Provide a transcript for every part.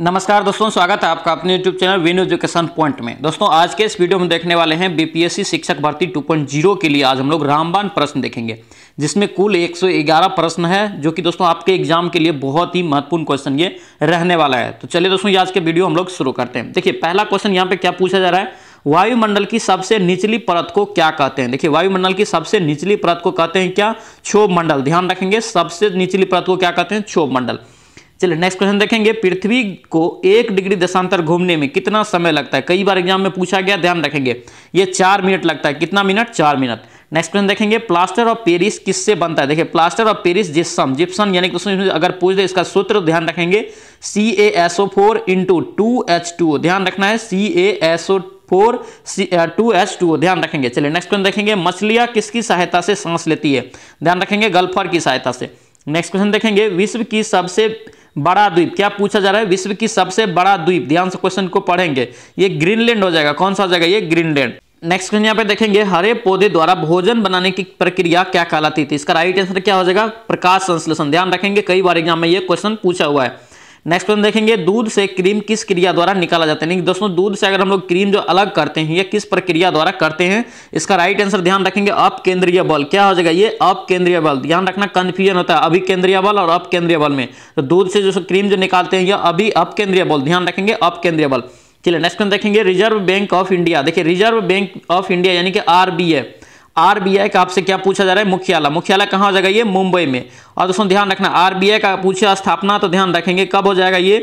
नमस्कार दोस्तों स्वागत है आपका अपने YouTube channel win education point में दोस्तों आज के इस वीडियो में देखने वाले हैं बीपीएससी शिक्षक भर्ती 2.0 के लिए आज हम लोग रामबान प्रश्न देखेंगे जिसमें कुल 111 प्रश्न है जो कि दोस्तों आपके एग्जाम के लिए बहुत ही महत्वपूर्ण क्वेश्चन ये रहने वाला है तो चलिए दोस्तों ये आज के वीडियो हम लोग शुरू करते हैं देखिए पहला क्वेश्चन यहाँ पे क्या पूछा जा रहा है वायुमंडल की सबसे निचली परत को क्या कहते हैं देखिए वायुमंडल की सबसे निचली परत को कहते हैं क्या क्षोभ मंडल ध्यान रखेंगे सबसे निचली परत को क्या कहते हैं क्षोभ मंडल चलिए नेक्स्ट क्वेश्चन देखेंगे पृथ्वी को एक डिग्री देशांतर घूमने में कितना समय लगता है कई बार एग्जाम में पूछा गया ध्यान रखेंगे ये चार मिनट लगता है कितना मिनट चार मिनट नेक्स्ट क्वेश्चन देखेंगे प्लास्टर ऑफ पेरिस किससे बनता है देखिए plaster of Paris gypsum gypsum यानी कि अगर पूछ दे इसका सूत्र ध्यान रखेंगे C A S O four into two H two ध्यान रखना है C A S O four C two H two ध्यान रखेंगे चलिए नेक्स्ट क्वेश्चन देखेंगे मछलियाँ किसकी सहायता से सांस लेती है ध्यान रखेंगे गल्फर की सहायता से नेक्स्ट क्वेश्चन देखेंगे विश्व की सबसे बड़ा द्वीप क्या पूछा जा रहा है विश्व की सबसे बड़ा द्वीप ध्यान से क्वेश्चन को पढ़ेंगे ये ग्रीनलैंड हो जाएगा कौन सा हो जाएगा ये ग्रीनलैंड नेक्स्ट क्वेश्चन यहाँ पे देखेंगे हरे पौधे द्वारा भोजन बनाने की प्रक्रिया क्या कहलाती थी इसका राइट आंसर क्या हो जाएगा प्रकाश संश्लेषण ध्यान रखेंगे कई बार एग्जाम में ये क्वेश्चन पूछा हुआ है नेक्स्ट क्वेश्चन देखेंगे दूध से क्रीम किस क्रिया द्वारा निकाला जाता है दोस्तों दूध से अगर हम लोग क्रीम जो अलग करते हैं या किस प्रक्रिया द्वारा करते हैं इसका राइट आंसर ध्यान रखेंगे अप केंद्रीय बल क्या हो जाएगा ये अप केंद्रीय बल ध्यान रखना कन्फ्यूजन होता है अभी केंद्रीय बल और अप केंद्रीय बल में तो दूध से जो क्रीम जो निकालते हैं ये अभी अप केंद्रीय बल ध्यान रखेंगे अप केंद्रीय बल चलिए नेक्स्ट क्वेश्चन देखेंगे रिजर्व बैंक ऑफ इंडिया देखिए रिजर्व बैंक ऑफ इंडिया यानी कि आरबीआई आरबीआई का आपसे क्या पूछा जा रहा है मुख्यालय मुख्यालय कहाँ हो जाएगा ये मुंबई में और दोस्तों ध्यान रखना आरबीआई का पूछा स्थापना तो ध्यान रखेंगे कब हो जाएगा ये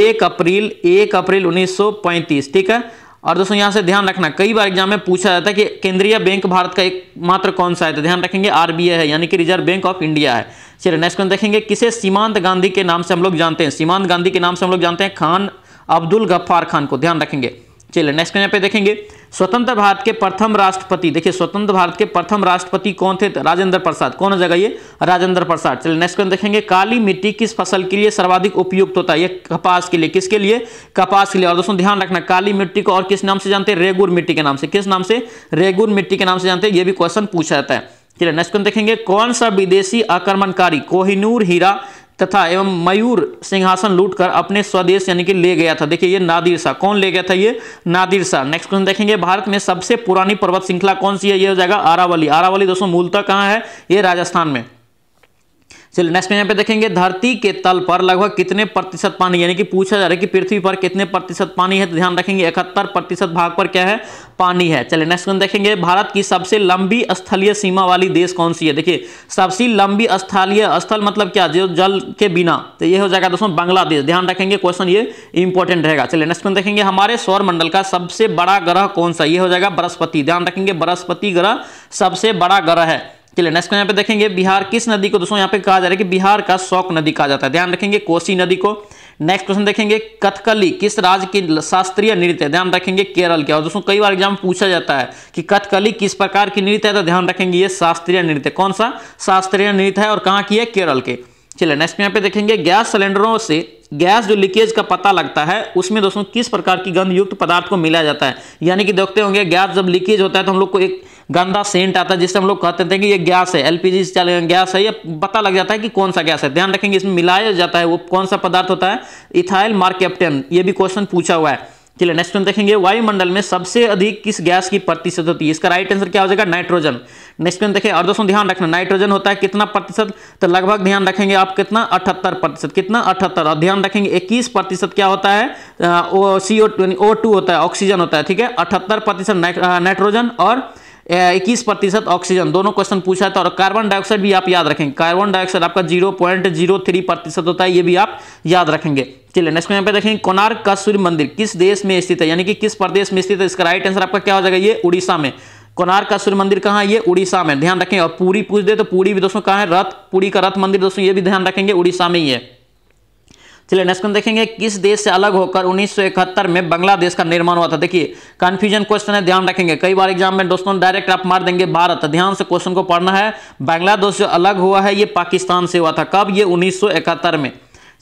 एक अप्रैल एक अप्रैल 1935 ठीक है और दोस्तों यहाँ से ध्यान रखना कई बार एग्जाम में पूछा जाता है कि केंद्रीय बैंक भारत का एक मात्र कौन सा है तो ध्यान रखेंगे आरबीआई है यानी कि रिजर्व बैंक ऑफ इंडिया है चलिए नेक्स्ट क्वेश्चन देखेंगे किसे सीमांत गांधी के नाम से हम लोग जानते हैं सीमांत गांधी के नाम से हम लोग जानते हैं खान अब्दुल गफ्फार खान को ध्यान रखेंगे चलिए नेक्स्ट क्वेश्चन पे देखेंगे स्वतंत्र भारत के प्रथम राष्ट्रपति देखिए स्वतंत्र भारत के प्रथम राष्ट्रपति कौन थे राजेंद्र प्रसाद कौन जगह ये राजेंद्र प्रसाद चलिए नेक्स्ट क्वेश्चन देखेंगे काली मिट्टी किस फसल के लिए सर्वाधिक उपयुक्त होता है ये कपास के लिए किसके लिए कपास के लिए और दोस्तों ध्यान रखना काली मिट्टी को और किस नाम से जानते हैं रेगुर मिट्टी के नाम से किस नाम से रेगुर मिट्टी के नाम से जानते हैं ये भी क्वेश्चन पूछा जाता है चलिए नेक्स्ट क्वेश्चन देखेंगे कौन सा विदेशी आक्रमणकारी कोहिनूर हीरा तथा एवं मयूर सिंहासन लूटकर अपने स्वदेश यानी कि ले गया था देखिए ये नादिर शाह कौन ले गया था ये नादिर शाह नेक्स्ट क्वेश्चन देखेंगे भारत में सबसे पुरानी पर्वत श्रृंखला कौन सी है ये हो जाएगा आरावली आरावली दोस्तों मूलतः कहाँ है ये राजस्थान में चलिए नेक्स्ट यहाँ पे देखेंगे धरती के तल पर लगभग कितने प्रतिशत पानी यानी कि पूछा जा रहा है कि पृथ्वी पर कितने प्रतिशत पानी है तो ध्यान रखेंगे इकहत्तर प्रतिशत भाग पर क्या है पानी है चलिए नेक्स्ट क्वेश्चन देखेंगे भारत की सबसे लंबी स्थलीय सीमा वाली देश कौन सी है देखिए सबसे लंबी स्थलीय स्थल मतलब क्या जो जल के बिना तो ये हो जाएगा दोस्तों बांग्लादेश ध्यान रखेंगे क्वेश्चन ये इंपॉर्टेंट रहेगा चलिए नेक्स्ट क्वेश्चन देखेंगे हमारे सौरमंडल का सबसे बड़ा ग्रह कौन सा ये हो जाएगा बृहस्पति ध्यान रखेंगे बृहस्पति ग्रह सबसे बड़ा ग्रह है चलिए नेक्स्ट यहाँ पे देखेंगे बिहार किस नदी को दोस्तों यहाँ पे कहा जा रहा है कि बिहार का शौक नदी कहा जाता है ध्यान रखेंगे कोसी नदी को नेक्स्ट क्वेश्चन देखेंगे कथकली किस राज्य की शास्त्रीय नृत्य है ध्यान रखेंगे केरल के और दोस्तों कई बार एग्जाम पूछा जाता है कि कथकली किस प्रकार की नृत्य है तो ध्यान रखेंगे ये शास्त्रीय नृत्य कौन सा शास्त्रीय नृत्य है और कहाँ की है केरल के चलिए नेक्स्ट यहाँ पे देखेंगे गैस सिलेंडरों से गैस जो लीकेज का पता लगता है उसमें दोस्तों किस प्रकार की गंध युक्त पदार्थ को मिला जाता है यानी कि देखते होंगे गैस जब लीकेज होता है तो हम लोग को एक गंदा सेंट आता है जिससे हम लोग कहते थे कि ये गैस है एलपीजी से चल गैस है ये पता लग जाता है कि कौन सा गैस है ध्यान रखेंगे इसमें मिलाया जाता है वो कौन सा पदार्थ होता है इथाइल मार्केप्टन ये भी क्वेश्चन पूछा हुआ है चलिए नेक्स्ट क्वेश्चन देखेंगे वायुमंडल में सबसे अधिक किस गैस की प्रतिशत होती है इसका राइट आंसर क्या हो जाएगा नाइट्रोजन नेक्स्ट क्वेश्चन देखें और दोस्तों ध्यान रखना नाइट्रोजन होता है कितना प्रतिशत तो लगभग ध्यान रखेंगे आप कितना अठहत्तर प्रतिशत कितना अठहत्तर और ध्यान रखेंगे इक्कीस प्रतिशत क्या होता है सी ओ टू होता है ऑक्सीजन होता है ठीक है अठहत्तर प्रतिशत नाइट्रोजन और इक्कीस प्रतिशत ऑक्सीजन दोनों क्वेश्चन पूछा था और कार्बन डाइऑक्साइड भी आप याद रखेंगे कार्बन डाइऑक्साइड आपका जीरो पॉइंट जीरो थ्री प्रतिशत होता है ये भी आप याद रखेंगे चलिए नेक्स्ट क्वेश्चन पे देखेंगे कोणार्क का सूर्य मंदिर किस देश में स्थित है यानी कि किस प्रदेश में स्थित है इसका राइट आंसर आपका क्या हो जाएगा ये उड़ीसा में कोणार्क का सूर्य मंदिर कहाँ है ये उड़ीसा में ध्यान रखें और पूरी पूछ दे तो पूरी भी दोस्तों कहाँ है रथ पूरी का रथ मंदिर दोस्तों ये भी ध्यान रखेंगे उड़ीसा में ही है चलिए नेक्स्ट क्वेश्चन देखेंगे किस देश से अलग होकर 1971 में बांग्लादेश का निर्माण हुआ था देखिए कंफ्यूजन क्वेश्चन है ध्यान रखेंगे कई बार एग्जाम में दोस्तों डायरेक्ट आप मार देंगे भारत ध्यान से क्वेश्चन को पढ़ना है बांग्लादेश जो अलग हुआ है ये पाकिस्तान से हुआ था कब ये उन्नीस में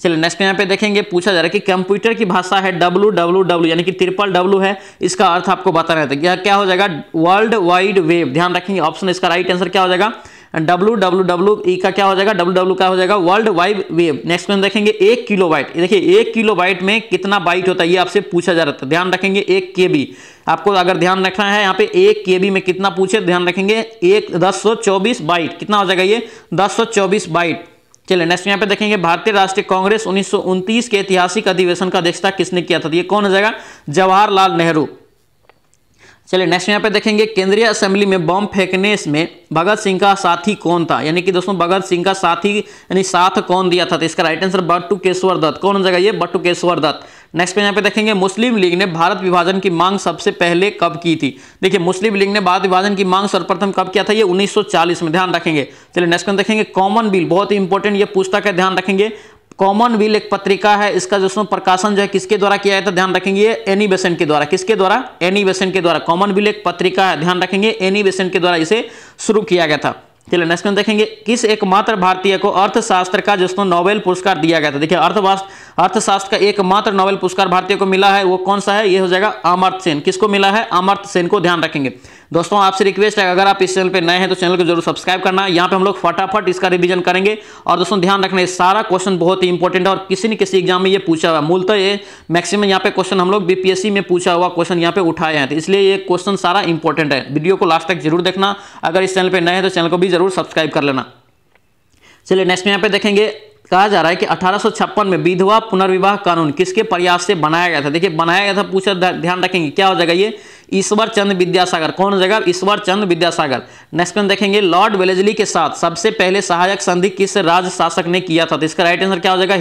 चलिए नेक्स्ट यहाँ पे देखेंगे पूछा जा रहा है कि कंप्यूटर की भाषा है डब्लू डब्ल्यू डब्ल्यू यानी कि ट्रिपल डब्ल्यू है इसका अर्थ आपको बताना है तो यह क्या हो जाएगा वर्ल्ड वाइड वेब ध्यान रखेंगे ऑप्शन इसका राइट आंसर क्या हो जाएगा डब्ल्यू डब्ल्यू डब्लू ई का क्या हो जाएगा डब्लू डब्लू का हो जाएगा वर्ल्ड वाइड वेब नेक्स्ट में देखेंगे एक किलो बाइट देखिए एक किलो बाइट में कितना बाइट होता है ये आपसे पूछा जा रहा था ध्यान रखेंगे एक के बी आपको अगर ध्यान रखना है यहाँ पे एक के बी में कितना पूछे ध्यान रखेंगे एक दस सौ चौबीस बाइट कितना हो जाएगा ये दस सौ चौबीस बाइट चलिए नेक्स्ट यहाँ पे देखेंगे भारतीय राष्ट्रीय कांग्रेस उन्नीस के ऐतिहासिक अधिवेशन का अध्यक्षता किसने किया था तो ये कौन हो जाएगा जवाहरलाल नेहरू चलिए नेक्स्ट यहाँ पे देखेंगे केंद्रीय असेंबली में बम फेंकने में भगत सिंह का साथी कौन था यानी कि दोस्तों भगत सिंह का साथी यानी साथ कौन दिया था तो इसका right answer Batukeshwar Dutt कौन जगह ये बट्टू केश्वर दत्त नेक्स्ट पे यहाँ पे देखेंगे मुस्लिम लीग ने भारत विभाजन की मांग सबसे पहले कब की थी देखिए मुस्लिम लीग ने भारत विभाजन की मांग सर्वप्रथम कब किया था ये 1940 में ध्यान रखेंगे चलिए नेक्स्ट में देखेंगे कॉमन बिल बहुत ही इंपॉर्टेंट ये पुस्तक है ध्यान रखेंगे कॉमन विल एक पत्रिका है इसका जो प्रकाशन जो है किसके द्वारा किया जाता है तो ध्यान रखेंगे एनी बेसेंट के द्वारा किसके द्वारा एनी बेसेंट के द्वारा कॉमन विल एक पत्रिका है ध्यान रखेंगे एनी बेसेंट के द्वारा इसे शुरू किया गया था चलिए नेक्स्ट में देखेंगे किस एकमात्र भारतीय को अर्थशास्त्र का दोस्तों नोबेल पुरस्कार दिया गया था देखिए अर्थवास्त्र अर्थशास्त्र का एकमात्र नोबेल पुरस्कार भारतीय को मिला है वो कौन सा है ये हो जाएगा अमर्थ सेन किसको मिला है अमर्थ सेन को ध्यान रखेंगे दोस्तों आपसे रिक्वेस्ट है अगर आप इस चैनल पर नए हैं तो चैनल को जरूर सब्सक्राइब करना यहाँ पे हम लोग फटाफट इसका रिविजन करेंगे और दोस्तों ध्यान रखना ये सारा क्वेश्चन बहुत ही इंपॉर्टेंट है और किसी न किसी एग्जाम में ये पूछा हुआ मूलतः ये मैक्सिमम यहाँ पे क्वेश्चन हम लोग बीपीएससी में पूछा हुआ क्वेश्चन यहाँ पे उठाए हैं तो इसलिए ये क्वेश्चन सारा इंपॉर्टेंट है वीडियो को लास्ट तक जरूर देखना अगर इस चैनल पर नए हैं तो चैनल को भी जरूर सब्सक्राइब कर लेना चलिए नेक्स्ट में यहाँ पे देखेंगे कहा जा रहा है कि अठारह में विधवा पुनर्विवाह कानून किसके प्रयास से बनाया गया था देखिए बनाया गया था पूछा ध्यान रखेंगे क्या हो जाएगा ये ईश्वर चंद विद्यासागर कौन हो जाएगा ईश्वर चंद विद्यासागर नेक्स्ट क्वेश्चन देखेंगे लॉर्ड वेलेजली के साथ सबसे पहले सहायक संधि किस राज्य शासक ने किया था तो इसका राइट आंसर क्या हो जाएगा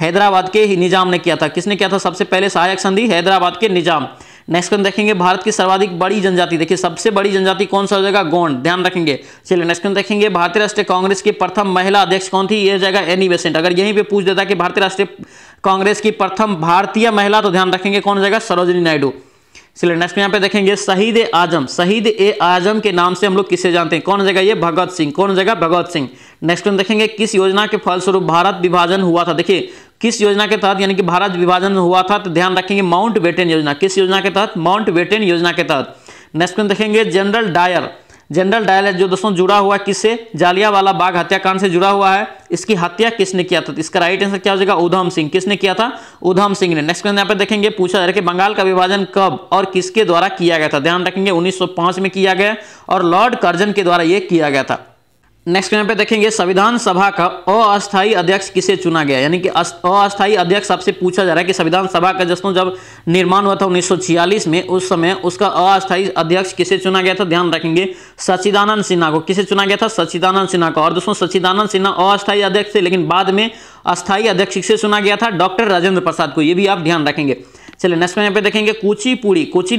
हैदराबाद के निजाम ने किया था किसने किया था सबसे पहले सहायक संधि हैदराबाद के निजाम नेक्स्ट क्वेश्चन देखेंगे भारत की सर्वाधिक बड़ी जनजाति देखिए सबसे बड़ी जनजाति कौन सा हो जाएगा गोंड ध्यान रखेंगे चलिए नेक्स्ट क्वेश्चन देखेंगे भारतीय राष्ट्रीय कांग्रेस की प्रथम महिला अध्यक्ष कौन थी ये जाएगा एनी बेसेंट e अगर यहीं पे पूछ देता कि भारतीय राष्ट्रीय कांग्रेस की प्रथम भारतीय महिला तो ध्यान रखेंगे कौन हो जाएगा सरोजनी नायडू चलिए नेक्स्ट यहाँ पे देखेंगे शहीद ए आजम शहीद ए आजम के नाम से हम लोग किसे जानते हैं कौन जगह ये भगत सिंह कौन जगह भगत सिंह नेक्स्ट हम देखेंगे किस योजना के फलस्वरूप भारत विभाजन हुआ था देखिए किस योजना के तहत यानी कि भारत विभाजन हुआ था तो ध्यान रखेंगे माउंट बेटेन योजना किस योजना के तहत माउंट बेटेन योजना के तहत नेक्स्ट क्वेश्चन देखेंगे जनरल डायर जनरल डायल जो दोस्तों जुड़ा हुआ किससे जालियावाला बाग हत्याकांड से जुड़ा हुआ है इसकी हत्या किसने किया था तो इसका राइट आंसर क्या हो जाएगा उधम सिंह किसने किया था उधम सिंह ने नेक्स्ट यहाँ पे देखेंगे पूछा जा रहा है कि बंगाल का विभाजन कब और किसके द्वारा किया गया था ध्यान रखेंगे उन्नीस में किया गया और लॉर्ड कर्जन के द्वारा यह किया गया था नेक्स्ट यहाँ पे देखेंगे संविधान सभा का अस्थायी अध्यक्ष किसे चुना गया यानी कि अस्थायी अध्यक्ष आपसे पूछा जा रहा है कि संविधान सभा का दोस्तों जब निर्माण हुआ था 1946 में उस समय उसका अस्थायी अध्यक्ष किसे चुना गया था ध्यान रखेंगे सचिदानंद सिन्हा को किसे चुना गया था सचिदानंद सिन्हा को और दोस्तों सचिदानंद सिन्हा अस्थायी अध्यक्ष थे लेकिन बाद में अस्थायी अध्यक्ष किसे चुना गया था डॉक्टर राजेंद्र प्रसाद को ये भी आप ध्यान रखेंगे चलिए नेक्स्ट में यहाँ पे देखेंगे कुचिपुड़ी कुची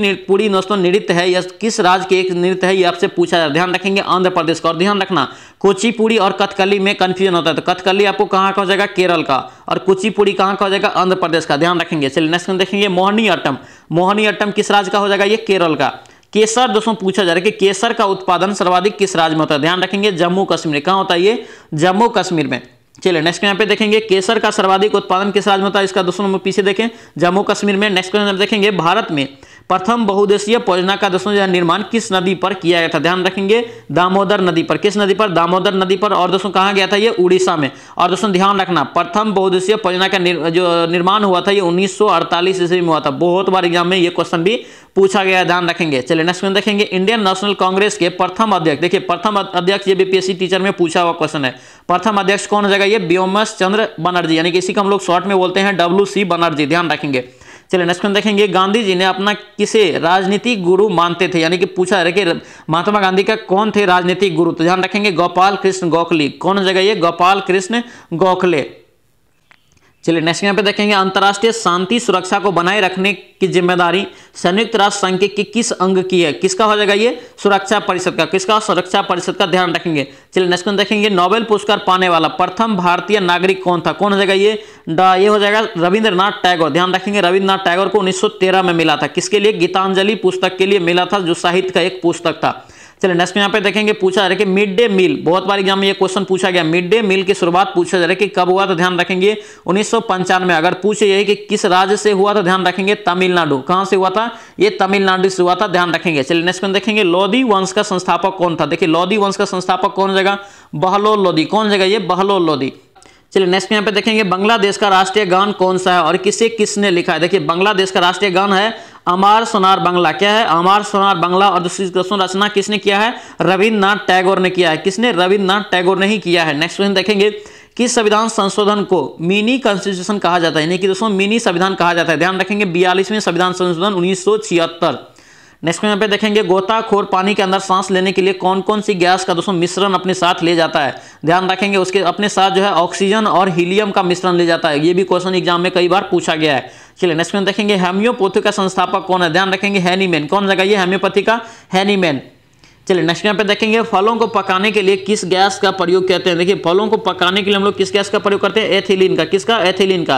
दोस्तों नृत्य है यह किस राज्य के एक नृत्य है ये आपसे पूछा जाए ध्यान रखेंगे आंध्र प्रदेश का और ध्यान रखना कुचिपुड़ी और कथकली में कन्फ्यूजन होता है तो कथकली आपको कहाँ का हो जाएगा केरल का और कुचिपुड़ी कहाँ का हो जाएगा आंध्र प्रदेश का ध्यान रखेंगे चलिए नेक्स्ट में देखेंगे मोहनी अट्टम मोहनी अट्टम किस राज्य का हो जाएगा ये केरल का केसर दोस्तों पूछा जा रहा है कि केसर का उत्पादन सर्वाधिक किस राज्य में होता है ध्यान रखेंगे जम्मू कश्मीर कहाँ होता है ये जम्मू कश्मीर में चलिए नेक्स्ट यहाँ पे देखेंगे केसर का सर्वाधिक उत्पादन किस राज्य में होता है इसका दूसरा नंबर पीछे देखें जम्मू कश्मीर में नेक्स्ट क्वेश्चन देखेंगे भारत में प्रथम बहुदेशीय परियोजना का दोस्तों निर्माण किस नदी पर किया गया था ध्यान रखेंगे दामोदर नदी पर किस नदी पर दामोदर नदी पर और दोस्तों कहा गया था ये उड़ीसा में और दोस्तों ध्यान रखना प्रथम बहुदेशीय परियोजना का निर, जो निर्माण हुआ था ये उन्नीस ईस्वी में हुआ था बहुत बार एग्जाम में ये क्वेश्चन भी पूछा गया ध्यान रखेंगे चलिए नेक्स्ट क्वेश्चन देखेंगे इंडियन नेशनल कांग्रेस के प्रथम अध्यक्ष देखिए प्रथम अध्यक्ष ये बीपीएससी टीचर में पूछा हुआ क्वेश्चन है प्रथम अध्यक्ष कौन हो जाएगा ये व्योमस चंद्र बनर्जी यानी कि इसी को हम लोग शॉर्ट में बोलते हैं डब्ल्यू सी बनर्जी ध्यान रखेंगे चलिए नेक्स्ट क्वेश्चन देखेंगे गांधी जी ने अपना किसे राजनीतिक गुरु मानते थे यानी कि पूछा है कि महात्मा गांधी का कौन थे राजनीतिक गुरु तो ध्यान रखेंगे गोपाल कृष्ण गोखले कौन जगह ये गोपाल कृष्ण गोखले चलिए नेक्स्ट यहाँ पे देखेंगे अंतर्राष्ट्रीय शांति सुरक्षा को बनाए रखने की जिम्मेदारी संयुक्त राष्ट्र संघ के किस अंग की है किसका हो जाएगा ये सुरक्षा परिषद का किसका सुरक्षा परिषद का ध्यान रखेंगे चलिए नेक्स्ट क्वेश्चन देखेंगे नोबेल पुरस्कार पाने वाला प्रथम भारतीय नागरिक कौन था कौन हो जाएगा ये ये हो जाएगा रविंद्रनाथ टैगोर ध्यान रखेंगे रविन्द्रनाथ टैगोर को उन्नीस में मिला था किसके लिए गीतांजलि पुस्तक के लिए मिला था जो साहित्य का एक पुस्तक था चलिए नेक्स्ट यहाँ पे देखेंगे पूछा जा रहा है कि मिड डे मील बहुत बार एग्जाम में ये क्वेश्चन पूछा गया मिड डे मील की शुरुआत पूछा जा रहा है कि कब हुआ तो ध्यान रखेंगे उन्नीस में अगर पूछे यही कि किस राज्य से हुआ तो ध्यान रखेंगे तमिलनाडु कहाँ से हुआ था ये तमिलनाडु से हुआ था ध्यान रखेंगे चलिए नेक्स्ट में देखेंगे लोधी वंश का संस्थापक कौन था देखिए लोधी वंश का संस्थापक कौन जगह बहलोल लोधी कौन जगह ये बहलोल लोधी चलिए नेक्स्ट यहाँ पे देखेंगे बांग्लादेश का राष्ट्रीय गान कौन सा है और किसे किसने लिखा है देखिए बांग्लादेश का राष्ट्रीय गान है अमार सोनार बांग्ला क्या है अमार सोनार बांग्ला और दूसरी क्वेश्चन रचना किसने किया है रविन्द्रनाथ टैगोर ने किया है किसने रविन्द्रनाथ टैगोर ने ही किया है नेक्स्ट क्वेश्चन देखेंगे किस संविधान संशोधन को मिनी कॉन्स्टिट्यूशन कहा जाता है यानी कि दोस्तों मिनी संविधान कहा जाता है ध्यान रखेंगे बयालीसवें संविधान संशोधन उन्नीस नेक्स्ट यहाँ पे देखेंगे गोताखोर पानी के अंदर सांस लेने के लिए कौन कौन सी गैस का दोस्तों मिश्रण अपने साथ ले जाता है ध्यान रखेंगे उसके अपने साथ जो है ऑक्सीजन और हीलियम का मिश्रण ले जाता है ये भी क्वेश्चन एग्जाम में कई बार पूछा गया है चलिए नेक्स्ट क्वेश्चन देखेंगे हेम्योपैथी का संस्थापक कौन है ध्यान रखेंगे हैनीमैन कौन जगह हेम्योपैथी का हैनीमैन चलिए नेक्स्ट यहाँ पे देखेंगे फलों को पकाने के लिए किस गैस का प्रयोग करते हैं देखिए फलों को पकाने के लिए हम लोग किस गैस का प्रयोग करते हैं एथिलीन का किसका एथिलीन का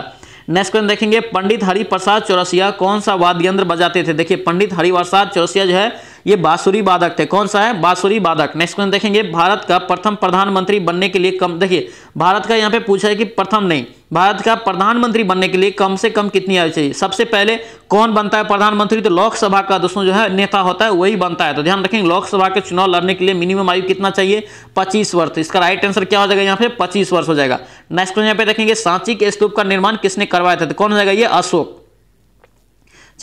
नेक्स्ट क्वेश्चन देखेंगे पंडित हरिप्रसाद चौरसिया कौन सा वाद्य यंत्र बजाते थे देखिए पंडित हरिप्रसाद चौरसिया जो है ये बांसुरी बाधक थे कौन सा है बांसुरी बाधक नेक्स्ट क्वेश्चन देखेंगे भारत का प्रथम प्रधानमंत्री बनने के लिए कम देखिए भारत का यहाँ पे पूछा है कि प्रथम नहीं भारत का प्रधानमंत्री बनने के लिए कम से कम कितनी आयु चाहिए सबसे पहले कौन बनता है प्रधानमंत्री तो लोकसभा का दोस्तों जो है नेता होता है वही बनता है तो ध्यान रखेंगे लोकसभा के चुनाव लड़ने के लिए मिनिमम आयु कितना चाहिए 25 वर्ष तो इसका राइट आंसर क्या हो जाएगा यहाँ पे 25 वर्ष हो जाएगा नेक्स्ट यहाँ पे देखेंगे सांची के स्तूप का निर्माण किसने करवाया था तो कौन हो जाएगा ये अशोक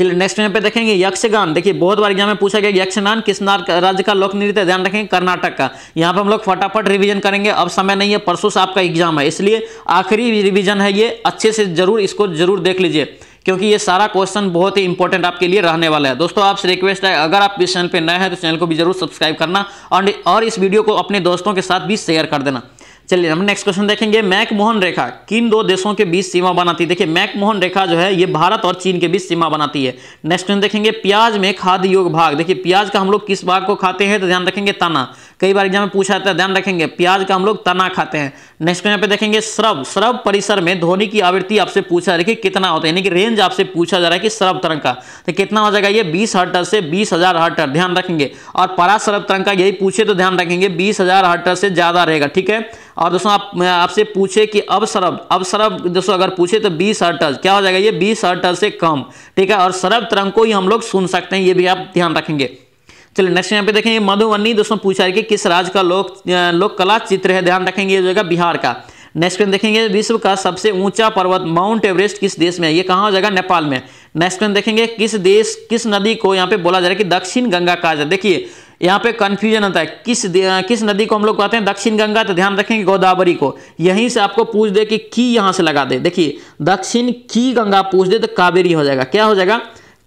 चलिए नेक्स्ट यहाँ पे देखेंगे यक्षगान देखिए बहुत बार एग्जाम में पूछा गया यक्षगान किस राज्य का लोक नृत्य ध्यान रखेंगे कर्नाटक का यहाँ पे हम लोग फटाफट रिवीजन करेंगे अब समय नहीं है परसों से आपका एग्जाम है इसलिए आखिरी रिवीजन है ये अच्छे से जरूर इसको जरूर देख लीजिए क्योंकि ये सारा क्वेश्चन बहुत ही इंपॉर्टेंट आपके लिए रहने वाला है दोस्तों आपसे रिक्वेस्ट है अगर आप इस चैनल पर नए हैं तो चैनल को भी जरूर सब्सक्राइब करना और इस वीडियो को अपने दोस्तों के साथ भी शेयर कर देना चलिए हम नेक्स्ट क्वेश्चन देखेंगे मैकमोहन रेखा किन दो देशों के बीच सीमा बनाती है देखिए मैकमोहन रेखा जो है ये भारत और चीन के बीच सीमा बनाती है नेक्स्ट क्वेश्चन देखेंगे प्याज में खाद्य योग भाग देखिए प्याज का हम लोग किस भाग को खाते हैं तो ध्यान रखेंगे तना कई बार एग्जाम में पूछा जाता है ध्यान रखेंगे प्याज का हम लोग तना खाते हैं नेक्स्ट क्वेश्चन पे देखेंगे श्रव श्रव परिसर में ध्वनि की आवृत्ति आपसे पूछा देखिए कितना होता है यानी कि रेंज आपसे पूछा जा रहा है कि श्रव तरंग का तो कितना हो जाएगा ये बीस हटर से बीस हजार हटर ध्यान रखेंगे और परासरब तरंग का यही पूछे तो ध्यान रखेंगे बीस हजार हटर से ज्यादा रहेगा ठीक है और दोस्तों आप आपसे पूछे कि अब सरब अब सरब दोस्तों अगर पूछे तो बीस हर्टज क्या हो जाएगा ये बीस हर्टज से कम ठीक है और सरब तरंग को ही हम लोग सुन सकते हैं ये भी आप ध्यान रखेंगे चलिए नेक्स्ट यहाँ पे देखेंगे मधुबनी दोस्तों पूछा है कि किस राज्य का लोक लोक कला चित्र है ध्यान रखेंगे ये जगह बिहार का नेक्स्ट क्वेश्चन देखेंगे विश्व का सबसे ऊंचा पर्वत माउंट एवरेस्ट किस देश में है ये कहाँ हो जाएगा नेपाल में नेक्स्ट क्वेश्चन देखेंगे किस देश किस नदी को यहाँ पे बोला जा रहा है कि दक्षिण गंगा कहा जाए देखिए यहाँ पे कन्फ्यूजन होता है किस किस नदी को हम लोग कहते हैं दक्षिण गंगा तो ध्यान रखेंगे गोदावरी को यहीं से आपको पूछ दे कि की यहाँ से लगा दे देखिए दक्षिण की गंगा पूछ दे तो कावेरी हो जाएगा क्या हो जाएगा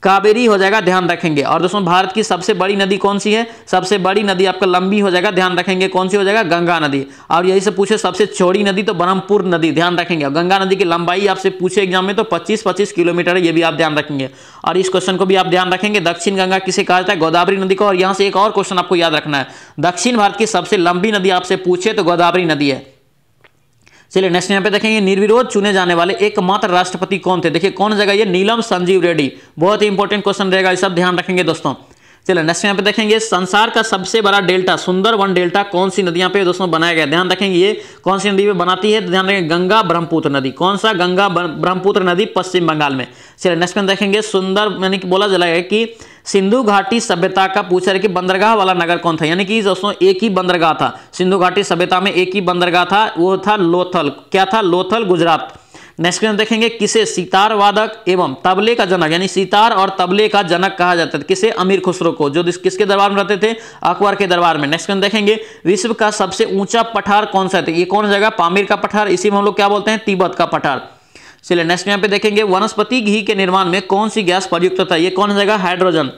कावेरी हो जाएगा ध्यान रखेंगे और दोस्तों भारत की सबसे बड़ी नदी कौन सी है सबसे बड़ी नदी आपका लंबी हो जाएगा ध्यान रखेंगे कौन सी हो जाएगा गंगा नदी और यही से पूछे सबसे चौड़ी नदी तो ब्रह्मपुर नदी ध्यान रखेंगे और गंगा नदी की लंबाई आपसे पूछे एग्जाम में तो 25-25 किलोमीटर है ये भी आप ध्यान रखेंगे और इस क्वेश्चन को भी आप ध्यान रखेंगे दक्षिण गंगा किसे कहा जाता है गोदावरी नदी को और यहाँ से एक और क्वेश्चन आपको याद रखना है दक्षिण भारत की सबसे लंबी नदी आपसे पूछे तो गोदावरी नदी है चलिए नेक्स्ट यहाँ पे देखेंगे निर्विरोध चुने जाने वाले एकमात्र राष्ट्रपति कौन थे देखिए कौन जगह ये नीलम संजीव रेड्डी बहुत ही इंपॉर्टेंट क्वेश्चन रहेगा ये सब ध्यान रखेंगे दोस्तों चलिए नेक्स्ट यहाँ पे देखेंगे संसार का सबसे बड़ा डेल्टा सुंदर वन डेल्टा कौन सी नदियां पे दोस्तों बनाया गया ध्यान रखेंगे ये कौन सी नदी पे बनाती है ध्यान रखेंगे गंगा ब्रह्मपुत्र नदी कौन सा गंगा ब्रह्मपुत्र नदी पश्चिम बंगाल में चलिए नेक्स्ट में देखेंगे सुंदर यानी कि बोला जला है कि सिंधु घाटी सभ्यता का पूछा रहे कि बंदरगाह वाला नगर कौन था यानी कि दोस्तों एक ही बंदरगाह था सिंधु घाटी सभ्यता में एक ही बंदरगाह था वो था लोथल क्या था लोथल गुजरात नेक्स्ट क्वेश्चन देखेंगे किसे सितार वादक एवं तबले का जनक यानी सितार और तबले का जनक कहा जाता था किसे अमीर खुसरो को जो किसके दरबार में रहते थे अकबर के दरबार में नेक्स्ट क्वेश्चन देखेंगे विश्व का सबसे ऊंचा पठार कौन सा था तो ये कौन जगह पामीर का पठार इसी में हम लोग क्या बोलते हैं तिब्बत का पठार चलिए नेक्स्ट यहाँ पे देखेंगे वनस्पति घी के निर्माण में कौन सी गैस प्रयुक्त होता है ये कौन जगह हाइड्रोजन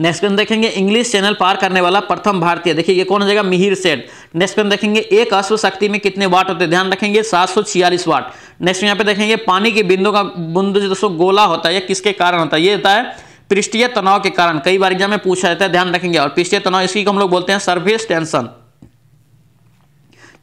नेक्स्ट क्वेश्चन देखेंगे इंग्लिश चैनल पार करने वाला प्रथम भारतीय देखिए ये कौन हो जाएगा मिहिर सेठ नेक्स्ट क्वेश्चन देखेंगे एक अश्व शक्ति में कितने वाट होते हैं ध्यान रखेंगे सात सौ छियालीस वाट नेक्स्ट यहाँ पे देखेंगे पानी की बिंदु का बुंदु जो दोस्तों गोला होता है ये किसके कारण होता है ये होता है पृष्ठीय तनाव के कारण कई बार एग्जाम में पूछा जाता है ध्यान रखेंगे और पृष्ठीय तनाव इसकी हम लोग बोलते हैं सर्विस टेंशन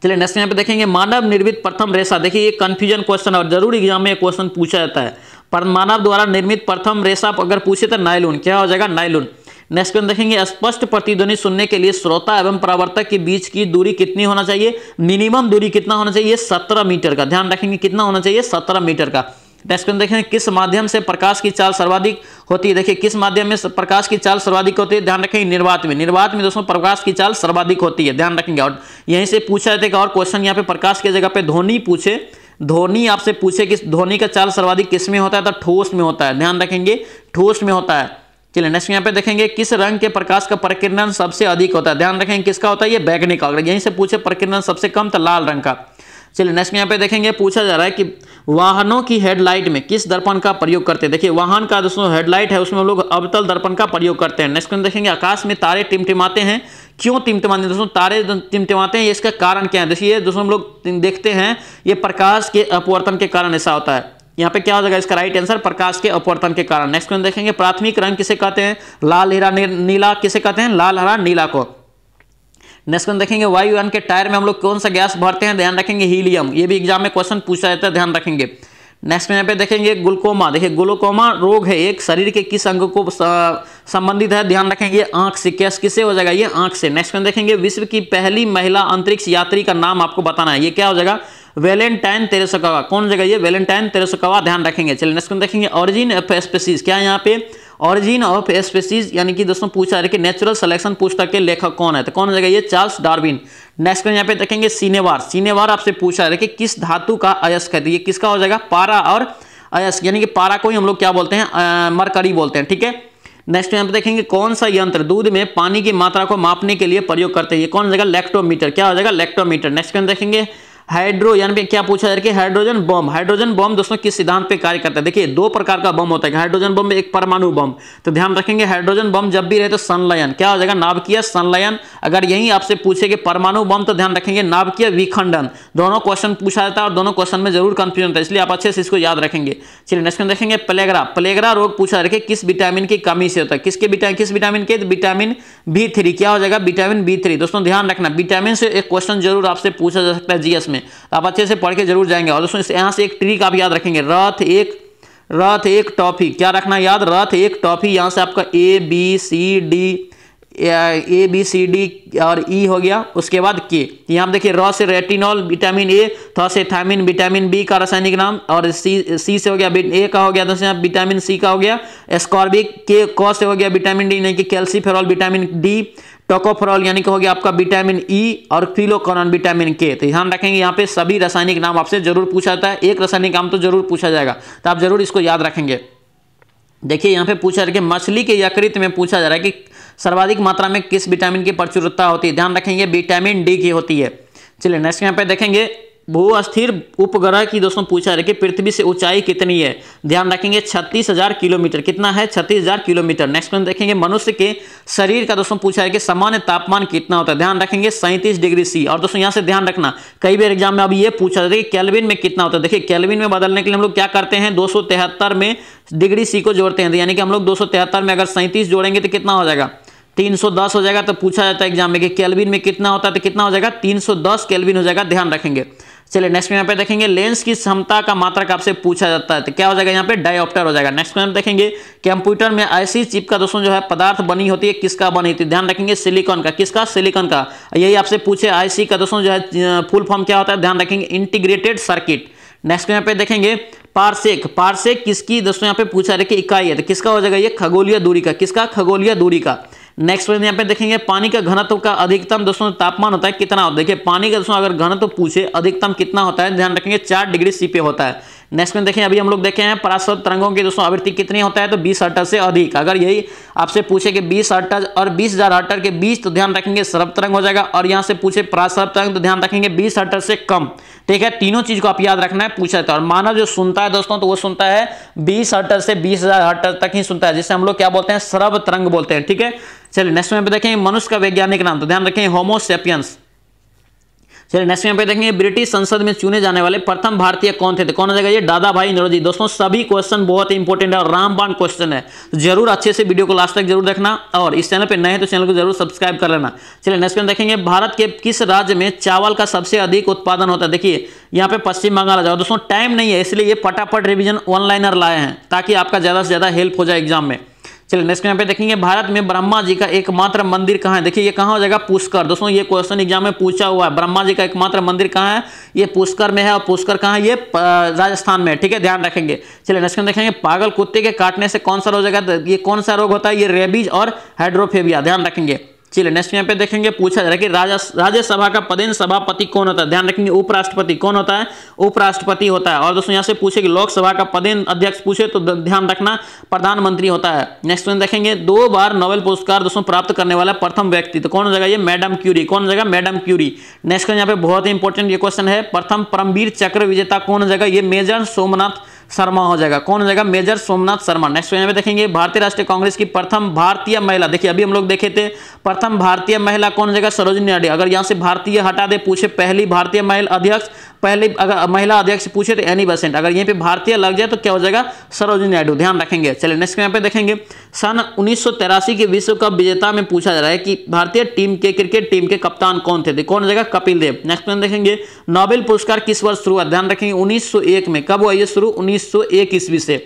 चलिए नेक्स्ट यहाँ पे देखेंगे मानव निर्मित प्रथम रेशा देखिए ये कंफ्यूजन क्वेश्चन और जरूर एग्जाम में क्वेश्चन पूछा जाता है पर मानव द्वारा निर्मित प्रथम रेशा अगर पूछे तो नायलून क्या हो जाएगा नाइलून नेक्स्ट क्वेश्चन देखेंगे स्पष्ट प्रतिध्वनि सुनने के लिए श्रोता एवं प्रावर्तक के बीच की दूरी कितनी होना चाहिए मिनिमम दूरी कितना होना चाहिए सत्रह मीटर का ध्यान रखेंगे कितना होना चाहिए सत्रह मीटर का नेक्स्ट क्वेश्चन देखेंगे किस माध्यम से प्रकाश की चाल सर्वाधिक होती है देखिए किस माध्यम में प्रकाश की चाल सर्वाधिक होती है ध्यान रखेंगे निर्वात में निर्वात में दोस्तों प्रकाश की चाल सर्वाधिक होती है ध्यान रखेंगे और यहीं से पूछा जाता है और क्वेश्चन यहाँ पे प्रकाश की जगह पे ध्वनि पूछे ध्वनि आपसे पूछे कि ध्वनि का चाल सर्वाधिक किस में होता है तो ठोस में होता है ध्यान रखेंगे ठोस में होता है चलिए नेक्स्ट यहाँ पे देखेंगे किस रंग के प्रकाश का प्रकीर्णन सबसे अधिक होता है ध्यान रखें किसका होता है ये बैगनी का यहीं से पूछे प्रकीर्णन सबसे कम तो लाल रंग का चलिए नेक्स्ट यहाँ पे देखेंगे पूछा जा रहा है कि वाहनों की हेडलाइट में किस दर्पण का प्रयोग करते हैं देखिए वाहन का दोस्तों हेडलाइट है उसमें लोग अवतल दर्पण का प्रयोग करते हैं नेक्स्ट देखेंगे आकाश में तारे टिमटिमाते हैं क्यों टिमटिमाते हैं दोस्तों तारे टिमटिमाते हैं इसका कारण क्या है देखिए दोस्तों हम लोग देखते हैं ये प्रकाश के अपवर्तन के कारण ऐसा होता है यहाँ पे क्या हो जाएगा इसका राइट आंसर प्रकाश के अपवर्तन के कारण नेक्स्ट क्वेश्चन देखेंगे प्राथमिक रंग किसे कहते हैं लाल हरा नीला किसे कहते हैं लाल हरा नीला को नेक्स्ट क्वेश्चन देखेंगे वायुयान के टायर में हम लोग कौन सा गैस भरते हैं ध्यान रखेंगे हीलियम ये भी एग्जाम में क्वेश्चन पूछा जाता है ध्यान रखेंगे नेक्स्ट यहाँ पे देखेंगे ग्लूकोमा देखिए ग्लूकोमा रोग है एक शरीर के किस अंग को संबंधित है ध्यान रखेंगे आंख से कैश किसे हो जाएगा ये आंख से नेक्स्ट में देखेंगे विश्व की पहली महिला अंतरिक्ष यात्री का नाम आपको बताना है ये क्या हो जाएगा वेलेंटाइन तेरेसोकावा कौन जगह ये वेलेंटाइन तेरेसोकावा ध्यान रखेंगे चलिए नेक्स्ट देखेंगे ऑरिजिन ऑफ स्पेसीज क्या यहाँ पे ऑरिजिन ऑफ स्पेसीज यानी कि दोस्तों पूछा है कि नेचुरल सिलेक्शन पुस्तक के लेखक कौन है तो कौन जगह ये चार्ल्स डार्विन नेक्स्ट यहाँ पे देखेंगे सीनेवार सीनेवार आपसे पूछा है कि किस धातु का अयस्क है तो ये किसका हो जाएगा पारा और अयस्क यानी कि पारा को ही हम लोग क्या बोलते हैं मरकरी बोलते हैं ठीक है नेक्स्ट यहाँ पे देखेंगे कौन सा यंत्र दूध में पानी की मात्रा को मापने के लिए प्रयोग करते हैं ये कौन जगह लेक्टोमीटर क्या हो जाएगा लेक्टोमीटर नेक्स्ट क्वेश्चन देखेंगे हाइड्रो यानी पे क्या पूछा जाए कि हाइड्रोजन बम हाइड्रोजन बम दोस्तों किस सिद्धांत पे कार्य करता है देखिए दो प्रकार का बम होता है हाइड्रोजन बम एक परमाणु बम तो ध्यान रखेंगे हाइड्रोजन बम जब भी रहे तो सनलयन क्या हो जाएगा नाभिकीय संलयन अगर यही आपसे पूछे कि परमाणु बम तो ध्यान रखेंगे नाभिकीय विखंडन दोनों क्वेश्चन पूछा जाता है और दोनों क्वेश्चन में जरूर कंफ्यूजन होता है इसलिए आप अच्छे से इसको याद रखेंगे चलिए नेक्स्ट देखेंगे प्लेगरा प्लेगरा रोग पूछा रखे किस विटामिन की कमी से होता है किसके विटामिन किस विटामिन के विटामिन बी थ्री क्या हो जाएगा विटामिन बी थ्री दोस्तों ध्यान रखना विटामिन से एक क्वेश्चन जरूर आपसे पूछा जा सकता है जीएस में हैं तो आप अच्छे से पढ़ के जरूर जाएंगे और दोस्तों यहाँ से एक ट्रिक आप याद रखेंगे रथ एक रथ एक टॉफी क्या रखना याद रथ एक टॉफी यहाँ से आपका A B C D A B C D और ई e हो गया उसके बाद के यहाँ पर देखिए र से रेटिनॉल विटामिन ए थ से थामिन विटामिन बी का रासायनिक नाम और सी सी से हो गया ए का हो गया तो यहाँ विटामिन सी का हो गया स्कॉर्बिक के क से हो गया विटामिन डी यानी कि कैल्सीफेरॉल विटामिन डी टोकोफेरॉल यानी कि हो गया आपका विटामिन ई e और फिलोकॉनन विटामिन के तो ध्यान रखेंगे यहाँ पे सभी रासायनिक नाम आपसे जरूर पूछा जाता है एक रासायनिक नाम तो जरूर पूछा जाएगा तो आप जरूर इसको याद रखेंगे देखिए यहाँ पे पूछा जाए कि मछली के यकृत में पूछा जा रहा है कि सर्वाधिक मात्रा में किस विटामिन की प्रचुरता होती है ध्यान रखेंगे विटामिन डी की होती है चलिए नेक्स्ट यहाँ पे देखेंगे भू अस्थिर उपग्रह की दोस्तों पूछा है कि पृथ्वी से ऊंचाई कितनी है ध्यान रखेंगे छत्तीस हजार किलोमीटर कितना है छत्तीस हजार किलोमीटर नेक्स्ट क्वेश्चन देखेंगे मनुष्य के शरीर का दोस्तों पूछा है कि सामान्य तापमान कितना होता है ध्यान रखेंगे सैंतीस डिग्री सी और दोस्तों यहाँ से ध्यान रखना कई बार एग्जाम में अब ये पूछा जाता है कि कैलविन में कितना होता है देखिए कैलविन में बदलने के लिए हम लोग क्या करते हैं दो में डिग्री सी को जोड़ते हैं तो यानी कि हम लोग दो में अगर सैंतीस जोड़ेंगे तो कितना हो जाएगा 310 हो जाएगा तो पूछा जाता है एग्जाम में कि केल्विन में कितना होता है तो कितना हो जाएगा 310 केल्विन हो जाएगा ध्यान रखेंगे चलिए नेक्स्ट यहाँ पे देखेंगे लेंस की क्षमता का मात्रक आपसे पूछा जाता है तो क्या हो जाएगा यहाँ पे डायोप्टर हो जाएगा नेक्स्ट में देखेंगे कंप्यूटर में ऐसी चिप का दोस्तों जो है पदार्थ बनी होती है किसका बनी होती है ध्यान रखेंगे सिलिकॉन का किसका सिलिकॉन का यही आपसे पूछे आईसी का दोस्तों जो है फुल फॉर्म क्या होता है ध्यान रखेंगे इंटीग्रेटेड सर्किट नेक्स्ट यहाँ पे देखेंगे पार्सेक पार्सेक किसकी दोस्तों यहाँ पे पूछा रहे कि इकाई है तो किसका हो जाएगा ये खगोलीय दूरी का किसका खगोलीय दूरी का नेक्स्ट क्वेश्चन यहाँ पे देखेंगे पानी का घनत्व का अधिकतम दोस्तों तापमान होता है कितना देखिए पानी का दोस्तों अगर घनत्व पूछे अधिकतम कितना होता है ध्यान रखेंगे चार डिग्री सी पे होता है नेक्स्ट में देखें अभी हम लोग देखे हैं परासर तरंगों की दोस्तों आवृत्ति कितनी होता है तो बीस हर्टर से अधिक अगर यही आपसे पूछे कि बीस हर्टर और बीस हजार हर्टर के बीच तो ध्यान रखेंगे सरब तरंग हो जाएगा और यहाँ से पूछे परासर तरंग तो ध्यान रखेंगे बीस हर्टर से कम ठीक है तीनों चीज को आप याद रखना है पूछा जाता है और मानव जो सुनता है दोस्तों तो वो सुनता है बीस हर्टर से बीस हजार तक ही सुनता है जिससे हम लोग क्या बोलते हैं सरब तरंग बोलते हैं ठीक है चलिए नेक्स्ट में देखें मनुष्य का वैज्ञानिक नाम तो ध्यान रखें होमोसेपियंस चलिए नेक्स्ट यहाँ पे देखेंगे ब्रिटिश संसद में चुने जाने वाले प्रथम भारतीय कौन थे तो कौन हो जाएगा ये दादा भाई नरोजी दोस्तों सभी क्वेश्चन बहुत ही इंपॉर्टेंट है और रामबाण क्वेश्चन है तो जरूर अच्छे से वीडियो को लास्ट तक जरूर देखना और इस चैनल पर नए हैं तो चैनल को जरूर सब्सक्राइब कर लेना चलिए नेक्स्ट में देखेंगे भारत के किस राज्य में चावल का सबसे अधिक उत्पादन होता है देखिए यहाँ पे पश्चिम बंगाल आ जाओ दोस्तों टाइम नहीं है इसलिए ये फटाफट रिविजन ऑनलाइनर लाए हैं ताकि आपका ज़्यादा से ज़्यादा हेल्प हो जाए एग्जाम में चलिए नेक्स्ट यहाँ पे देखेंगे भारत में ब्रह्मा जी का एकमात्र मंदिर कहाँ है देखिए ये कहाँ हो जाएगा पुष्कर दोस्तों ये क्वेश्चन एग्जाम में पूछा हुआ है ब्रह्मा जी का एकमात्र मंदिर कहाँ है ये पुष्कर में है और पुष्कर कहाँ है ये राजस्थान में है ठीक है ध्यान रखेंगे चलिए नेक्स्ट क्वेश्चन देखेंगे पागल कुत्ते के काटने से कौन सा रोग हो जाएगा तो ये कौन सा रोग होता है ये रेबीज और हाइड्रोफेबिया ध्यान रखेंगे चलिए नेक्स्ट यहाँ पे देखेंगे पूछा जा रहा है कि राज्यसभा का पदेन सभापति कौन होता है ध्यान रखेंगे उपराष्ट्रपति कौन होता है उपराष्ट्रपति होता है और दोस्तों यहाँ से पूछे कि लोकसभा का पदेन अध्यक्ष पूछे तो ध्यान रखना प्रधानमंत्री होता है नेक्स्ट में देखेंगे दो बार नोबेल पुरस्कार दोस्तों प्राप्त करने वाला प्रथम व्यक्ति तो कौन जगह ये मैडम क्यूरी कौन जगह मैडम क्यूरी नेक्स्ट यहाँ पे बहुत ही इंपॉर्टेंट ये क्वेश्चन है प्रथम परमवीर चक्र विजेता कौन जगह ये मेजर सोमनाथ शर्मा हो जाएगा कौन हो जाएगा major Somnath Sharma next question में देखेंगे भारतीय राष्ट्रीय कांग्रेस की प्रथम भारतीय महिला देखिए अभी हम लोग देखे थे प्रथम भारतीय महिला कौन हो जाएगा सरोजनी नायडू अगर यहाँ से भारतीय हटा दे पूछे पहली भारतीय महिला अध्यक्ष पहले अगर महिला अध्यक्ष पूछे तो एनी बसेंट अगर यहीं पे भारतीय लग जाए तो क्या हो जाएगा सरोजिनी नायडू ध्यान रखेंगे चलिए नेक्स्ट यहाँ पे देखेंगे सन उन्नीस के विश्व कप विजेता में पूछा जा रहा है कि भारतीय टीम के क्रिकेट टीम के कप्तान कौन थे तो कौन हो जाएगा कपिल देव नेक्स्ट क्वेश्चन देखेंगे नोबेल पुरस्कार किस वर्ष शुरू हुआ ध्यान रखेंगे उन्नीस में कब हुआ ये शुरू उन्नीस ईस्वी से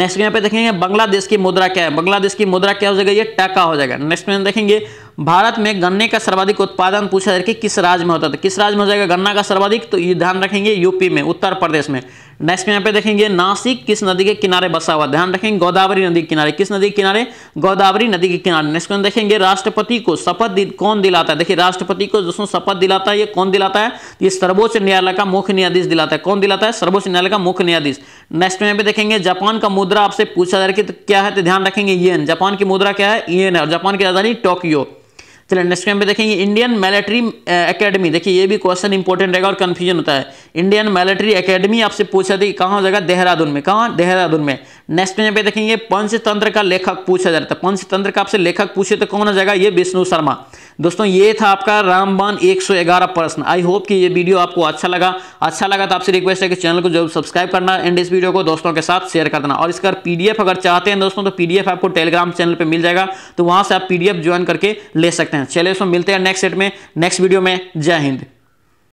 नेक्स्ट यहाँ पे देखेंगे बांग्लादेश की मुद्रा क्या है बांग्लादेश की मुद्रा क्या हो जाएगा ये टाका हो जाएगा नेक्स्ट क्वेश्चन देखेंगे भारत में गन्ने का सर्वाधिक उत्पादन पूछा जाए कि किस राज्य में होता था तो किस राज्य में हो जाएगा गन्ना का सर्वाधिक तो ये ध्यान रखेंगे यूपी में उत्तर प्रदेश में नेक्स्ट यहाँ पे देखेंगे नासिक किस नदी के किनारे बसा हुआ ध्यान रखेंगे गोदावरी नदी के किनारे किस नदी के किनारे गोदावरी नदी के किनारे नेक्स्ट क्वेश्चन देखेंगे राष्ट्रपति को शपथ कौन दिलाता है देखिए राष्ट्रपति को दोस्तों शपथ दिलाता है ये कौन दिलाता है ये सर्वोच्च न्यायालय का मुख्य न्यायाधीश दिलाता है कौन दिलाता है सर्वोच्च न्यायालय का मुख्य न्यायाधीश नेक्स्ट यहाँ पे देखेंगे जापान का मुद्रा आपसे पूछा जा रहा है कि तो क्या है तो ध्यान रखेंगे ये जापान की मुद्रा क्या है येन और जापान की राजधानी टोक्यो चलिए नेक्स्ट क्वेश्चन पे देखेंगे इंडियन मिलिट्री एकेडमी देखिए ये भी क्वेश्चन इंपॉर्टेंट रहेगा और कंफ्यूजन होता है इंडियन मिलिट्री एकेडमी आपसे पूछा था कहाँ हो जाएगा देहरादून में कहाँ देहरादून में नेक्स्ट क्वेश्चन पे देखेंगे पंचतंत्र का लेखक पूछा जा रहा था पंचतंत्र का आपसे लेखक पूछे तो कौन हो जाएगा ये विष्णु शर्मा दोस्तों ये था आपका रामबान 111 प्रश्न आई होप कि ये वीडियो आपको अच्छा लगा अच्छा लगा तो आपसे रिक्वेस्ट है कि चैनल को जरूर सब्सक्राइब करना एंड इस वीडियो को दोस्तों के साथ शेयर कर देना और इसका पीडीएफ अगर चाहते हैं दोस्तों तो पीडीएफ आपको टेलीग्राम चैनल पर मिल जाएगा तो वहाँ से आप पीडीएफ ज्वाइन करके ले सकते हैं चले दोस्तों मिलते हैं नेक्स्ट सेट में नेक्स्ट वीडियो में जय हिंद